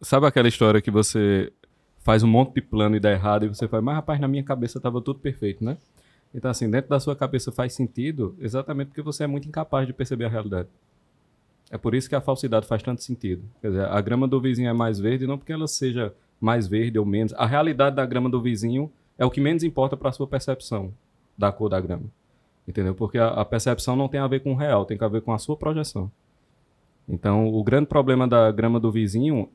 Sabe aquela história que você faz um monte de plano e dá errado e você faz, mas rapaz, na minha cabeça estava tudo perfeito, né? Então, assim, dentro da sua cabeça faz sentido exatamente porque você é muito incapaz de perceber a realidade. É por isso que a falsidade faz tanto sentido. Quer dizer, a grama do vizinho é mais verde, não porque ela seja mais verde ou menos. A realidade da grama do vizinho é o que menos importa para a sua percepção da cor da grama. Entendeu? Porque a, a percepção não tem a ver com o real, tem a ver com a sua projeção. Então, o grande problema da grama do vizinho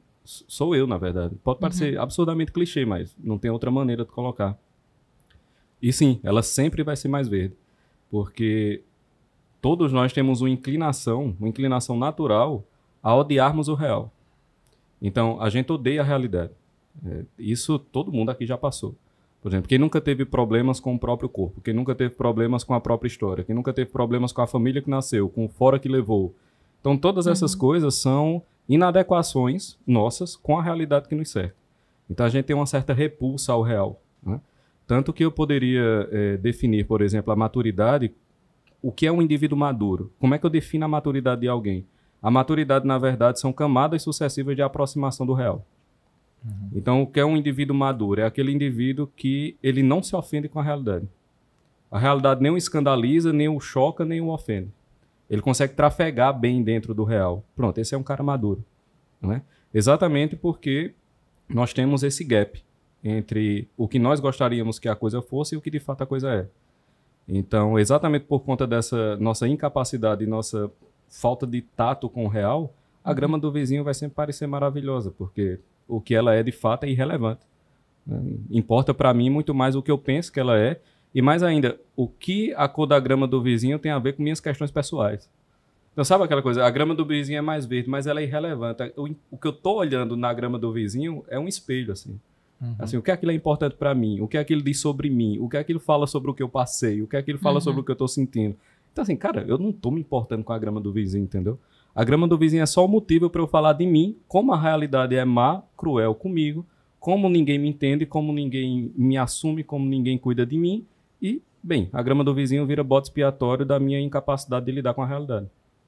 sou eu, na verdade. Pode parecer uhum. absurdamente clichê, mas não tem outra maneira de colocar. E sim, ela sempre vai ser mais verde, porque todos nós temos uma inclinação, uma inclinação natural a odiarmos o real. Então, a gente odeia a realidade. É, isso todo mundo aqui já passou. Por exemplo, quem nunca teve problemas com o próprio corpo, quem nunca teve problemas com a própria história, quem nunca teve problemas com a família que nasceu, com o fora que levou. Então, todas uhum. essas coisas são inadequações nossas com a realidade que nos cerca. Então a gente tem uma certa repulsa ao real. Né? Tanto que eu poderia é, definir, por exemplo, a maturidade, o que é um indivíduo maduro. Como é que eu defino a maturidade de alguém? A maturidade, na verdade, são camadas sucessivas de aproximação do real. Uhum. Então, o que é um indivíduo maduro? É aquele indivíduo que ele não se ofende com a realidade. A realidade nem o escandaliza, nem o choca, nem o ofende. Ele consegue trafegar bem dentro do real. Pronto, esse é um cara maduro. né? Exatamente porque nós temos esse gap entre o que nós gostaríamos que a coisa fosse e o que de fato a coisa é. Então, exatamente por conta dessa nossa incapacidade e nossa falta de tato com o real, a uhum. grama do vizinho vai sempre parecer maravilhosa, porque o que ela é de fato é irrelevante. Né? Importa para mim muito mais o que eu penso que ela é e mais ainda, o que a cor da grama do vizinho tem a ver com minhas questões pessoais? Então, sabe aquela coisa? A grama do vizinho é mais verde, mas ela é irrelevante. O, o que eu tô olhando na grama do vizinho é um espelho, assim. Uhum. Assim, o que aquilo é importante para mim? O que aquilo diz sobre mim? O que aquilo fala sobre o que eu passei? O que aquilo fala uhum. sobre o que eu tô sentindo? Então, assim, cara, eu não tô me importando com a grama do vizinho, entendeu? A grama do vizinho é só o motivo para eu falar de mim, como a realidade é má, cruel comigo, como ninguém me entende, como ninguém me assume, como ninguém cuida de mim. E, bem, a grama do vizinho vira bote expiatório da minha incapacidade de lidar com a realidade.